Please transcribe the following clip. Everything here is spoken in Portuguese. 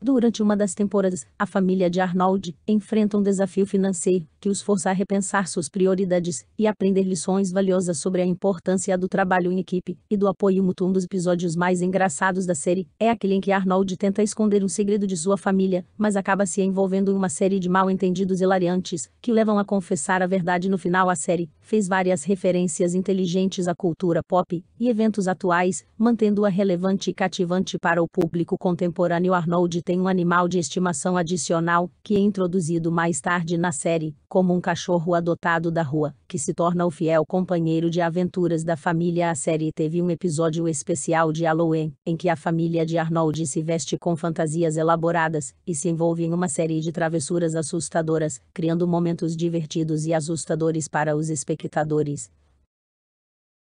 Durante uma das temporadas, a família de Arnold enfrenta um desafio financeiro que os força a repensar suas prioridades e aprender lições valiosas sobre a importância do trabalho em equipe e do apoio mútuo. Um dos episódios mais engraçados da série é aquele em que Arnold tenta esconder um segredo de sua família, mas acaba se envolvendo em uma série de mal-entendidos hilariantes que o levam a confessar a verdade no final. A série fez várias referências inteligentes à cultura pop e eventos atuais, mantendo-a relevante e cativante para o público contemporâneo. Arnold tem um animal de estimação adicional, que é introduzido mais tarde na série, como um cachorro adotado da rua, que se torna o fiel companheiro de aventuras da família. A série teve um episódio especial de Halloween, em que a família de Arnold se veste com fantasias elaboradas e se envolve em uma série de travessuras assustadoras, criando momentos divertidos e assustadores para os espectadores.